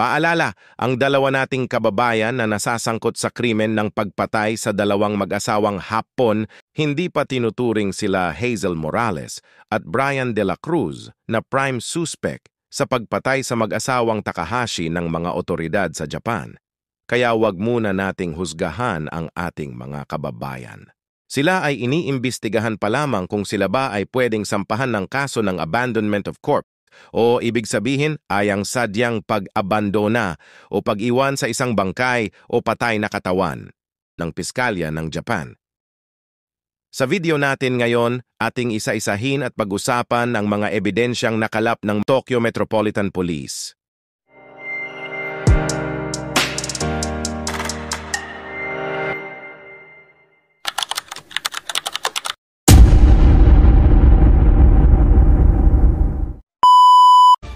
Paalala, ang dalawa nating kababayan na nasasangkot sa krimen ng pagpatay sa dalawang mag-asawang Hapon, hindi pa tinuturing sila Hazel Morales at Brian De La Cruz na prime suspect sa pagpatay sa mag-asawang Takahashi ng mga otoridad sa Japan. Kaya wag muna nating husgahan ang ating mga kababayan. Sila ay iniimbestigahan pa lamang kung sila ba ay pwedeng sampahan ng kaso ng abandonment of corp o ibig sabihin ay ang sadyang pag-abandona o pag-iwan sa isang bangkay o patay na katawan ng Piskalya ng Japan. Sa video natin ngayon, ating isa-isahin at pag-usapan ang mga ebidensyang nakalap ng Tokyo Metropolitan Police.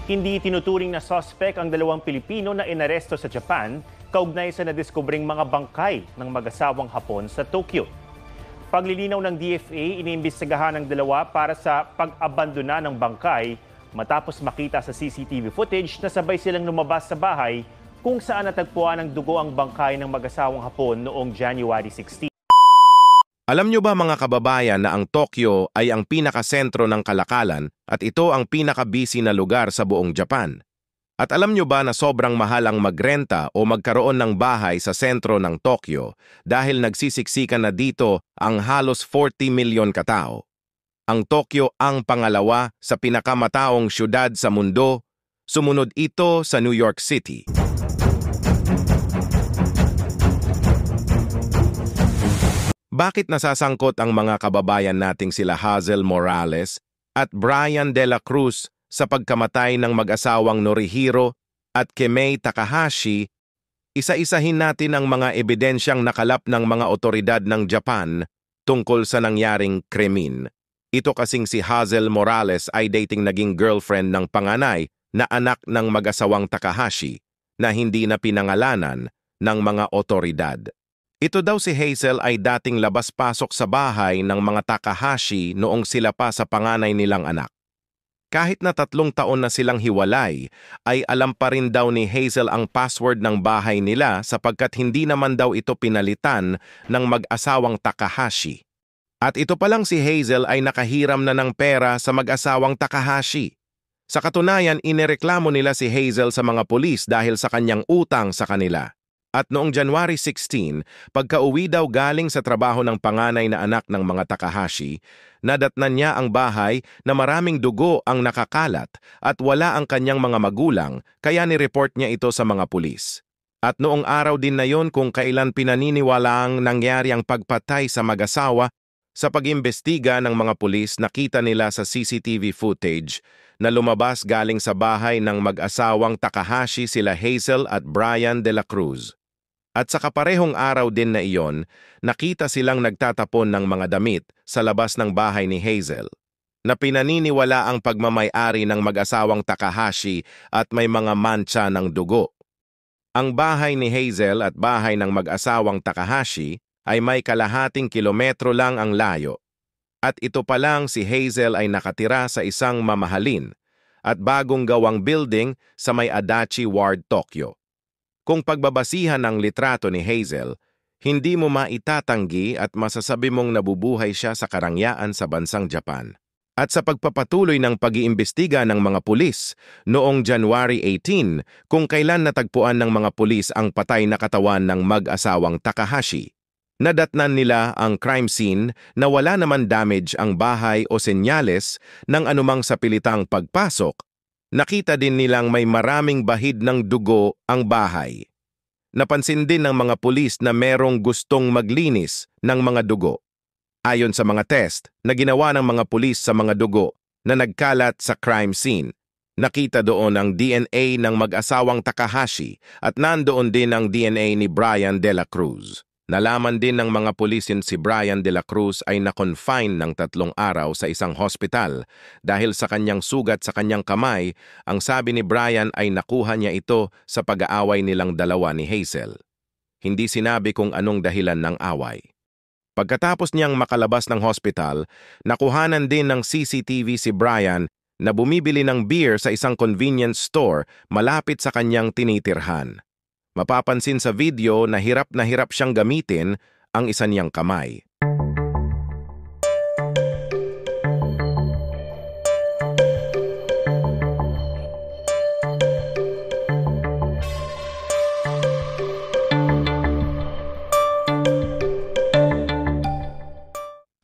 Hindi tinuturing na suspect ang dalawang Pilipino na inaresto sa Japan kaugnay sa nadiskubring mga bangkay ng mag-asawang Hapon sa Tokyo. Paglilinaw ng DFA, iniimbestigahan ng dalawa para sa pag-abandona ng bangkay matapos makita sa CCTV footage na sabay silang lumabas sa bahay kung saan natagpuan ng dugo ang bangkay ng mag-asawang Hapon noong January 16. Alam nyo ba mga kababayan na ang Tokyo ay ang pinakasentro ng kalakalan at ito ang pinakabisi na lugar sa buong Japan? At alam nyo ba na sobrang mahal ang magrenta o magkaroon ng bahay sa sentro ng Tokyo dahil nagsisiksikan na dito ang halos 40 milyon katao? Ang Tokyo ang pangalawa sa pinakamataong syudad sa mundo, sumunod ito sa New York City. bakit nasasangkot ang mga kababayan nating sila Hazel Morales at Brian De La Cruz sa pagkamatay ng mag-asawang Norihiro at Kemei Takahashi, isa-isahin natin ang mga ebidensyang nakalap ng mga otoridad ng Japan tungkol sa nangyaring krimen. Ito kasing si Hazel Morales ay dating naging girlfriend ng panganay na anak ng mag-asawang Takahashi na hindi na pinangalanan ng mga otoridad. Ito daw si Hazel ay dating labas-pasok sa bahay ng mga Takahashi noong sila pa sa panganay nilang anak. Kahit na tatlong taon na silang hiwalay, ay alam pa rin daw ni Hazel ang password ng bahay nila sapagkat hindi naman daw ito pinalitan ng mag-asawang Takahashi. At ito pa lang si Hazel ay nakahiram na ng pera sa mag-asawang Takahashi. Sa katunayan, inireklamo nila si Hazel sa mga pulis dahil sa kanyang utang sa kanila. At noong January 16, pagkauwi daw galing sa trabaho ng panganay na anak ng mga Takahashi, nadatnan niya ang bahay na maraming dugo ang nakakalat at wala ang kanyang mga magulang kaya ni-report niya ito sa mga pulis. At noong araw din na yon kung kailan pinaniniwala ang nangyari ang pagpatay sa mag-asawa, sa pag-imbestiga ng mga pulis nakita nila sa CCTV footage na lumabas galing sa bahay ng mag-asawang Takahashi sila Hazel at Brian de la Cruz. At sa kaparehong araw din na iyon, nakita silang nagtatapon ng mga damit sa labas ng bahay ni Hazel na pinaniniwala ang pagmamayari ng mag-asawang Takahashi at may mga mancha ng dugo. Ang bahay ni Hazel at bahay ng mag-asawang Takahashi ay may kalahating kilometro lang ang layo. At ito pa lang si Hazel ay nakatira sa isang mamahalin at bagong gawang building sa may Adachi Ward, Tokyo. Kung pagbabasihan ang litrato ni Hazel, hindi mo maitatanggi at masasabi mong nabubuhay siya sa karangyaan sa bansang Japan. At sa pagpapatuloy ng pag-iimbestiga ng mga pulis noong January 18 kung kailan natagpuan ng mga pulis ang patay na katawan ng mag-asawang Takahashi, nadatnan nila ang crime scene na wala naman damage ang bahay o senyales ng anumang sapilitang pagpasok nakita din nilang may maraming bahid ng dugo ang bahay. Napansin din ng mga pulis na merong gustong maglinis ng mga dugo. Ayon sa mga test na ginawa ng mga pulis sa mga dugo na nagkalat sa crime scene, Nakita doon ang DNA ng mag-asawang Takahashi at nandoon din ang DNA ni Brian Dela Cruz. Nalaman din ng mga pulisin si Brian de la Cruz ay na-confine ng tatlong araw sa isang hospital dahil sa kanyang sugat sa kanyang kamay, ang sabi ni Brian ay nakuha niya ito sa pag-aaway nilang dalawa ni Hazel. Hindi sinabi kung anong dahilan ng away. Pagkatapos niyang makalabas ng hospital, nakuhanan din ng CCTV si Brian na bumibili ng beer sa isang convenience store malapit sa kanyang tinitirhan. Mapapansin sa video na hirap na hirap siyang gamitin ang isa niyang kamay.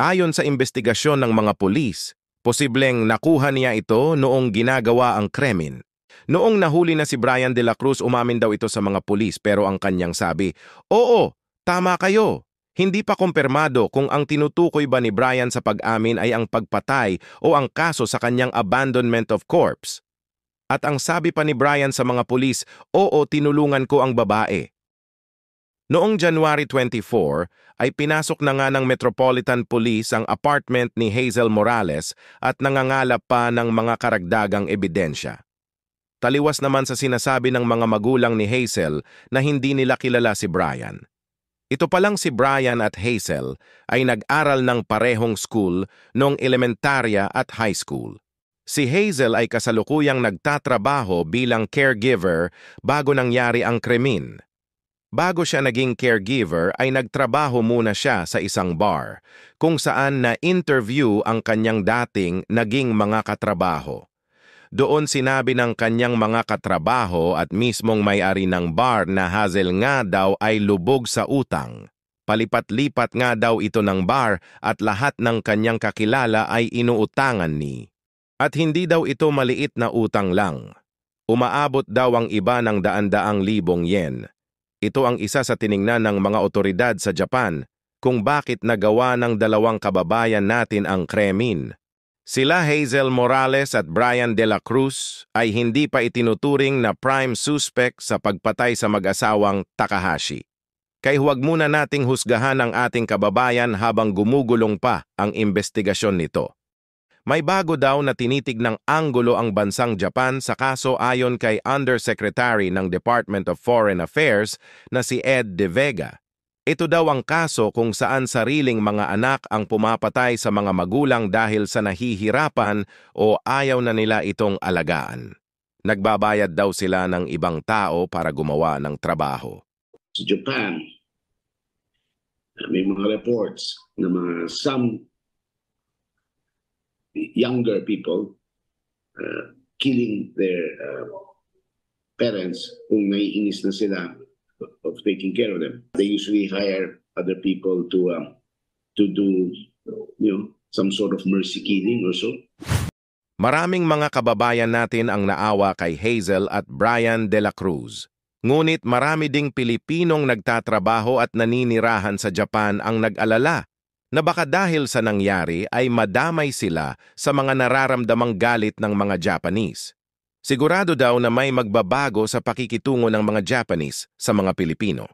Ayon sa investigasyon ng mga pulis, posibleng nakuha niya ito noong ginagawa ang kremen. Noong nahuli na si Brian De La Cruz, umamin daw ito sa mga pulis pero ang kanyang sabi, Oo, tama kayo. Hindi pa kumpirmado kung ang tinutukoy ba ni Brian sa pag-amin ay ang pagpatay o ang kaso sa kanyang abandonment of corpse. At ang sabi pa ni Brian sa mga pulis, Oo, tinulungan ko ang babae. Noong January 24, ay pinasok na nga ng Metropolitan Police ang apartment ni Hazel Morales at nangangalap pa ng mga karagdagang ebidensya. Taliwas naman sa sinasabi ng mga magulang ni Hazel na hindi nila kilala si Brian. Ito palang si Brian at Hazel ay nag-aral ng parehong school noong elementarya at high school. Si Hazel ay kasalukuyang nagtatrabaho bilang caregiver bago nangyari ang krimen. Bago siya naging caregiver ay nagtrabaho muna siya sa isang bar kung saan na-interview ang kanyang dating naging mga katrabaho. Doon sinabi ng kanyang mga katrabaho at mismong may-ari ng bar na Hazel nga daw ay lubog sa utang. Palipat-lipat nga daw ito ng bar at lahat ng kanyang kakilala ay inuutangan ni. At hindi daw ito maliit na utang lang. Umaabot daw ang iba ng daan-daang libong yen. Ito ang isa sa tiningnan ng mga otoridad sa Japan kung bakit nagawa ng dalawang kababayan natin ang Kremlin. Sila Hazel Morales at Brian De La Cruz ay hindi pa itinuturing na prime suspect sa pagpatay sa mag-asawang Takahashi. Kay huwag muna nating husgahan ang ating kababayan habang gumugulong pa ang investigasyon nito. May bago daw na tinitig anggulo ang bansang Japan sa kaso ayon kay Undersecretary ng Department of Foreign Affairs na si Ed De Vega ito daw ang kaso kung saan sariling mga anak ang pumapatay sa mga magulang dahil sa nahihirapan o ayaw na nila itong alagaan. Nagbabayad daw sila ng ibang tao para gumawa ng trabaho. Sa Japan, may mga reports na mga some younger people uh, killing their uh, parents kung naiinis na sila of taking care of them. They usually hire other people to um, to do you know some sort of mercy killing or so. Maraming mga kababayan natin ang naawa kay Hazel at Brian De La Cruz. Ngunit marami ding Pilipinong nagtatrabaho at naninirahan sa Japan ang nag-alala na baka dahil sa nangyari ay madamay sila sa mga nararamdamang galit ng mga Japanese. Sigurado daw na may magbabago sa pakikitungo ng mga Japanese sa mga Pilipino.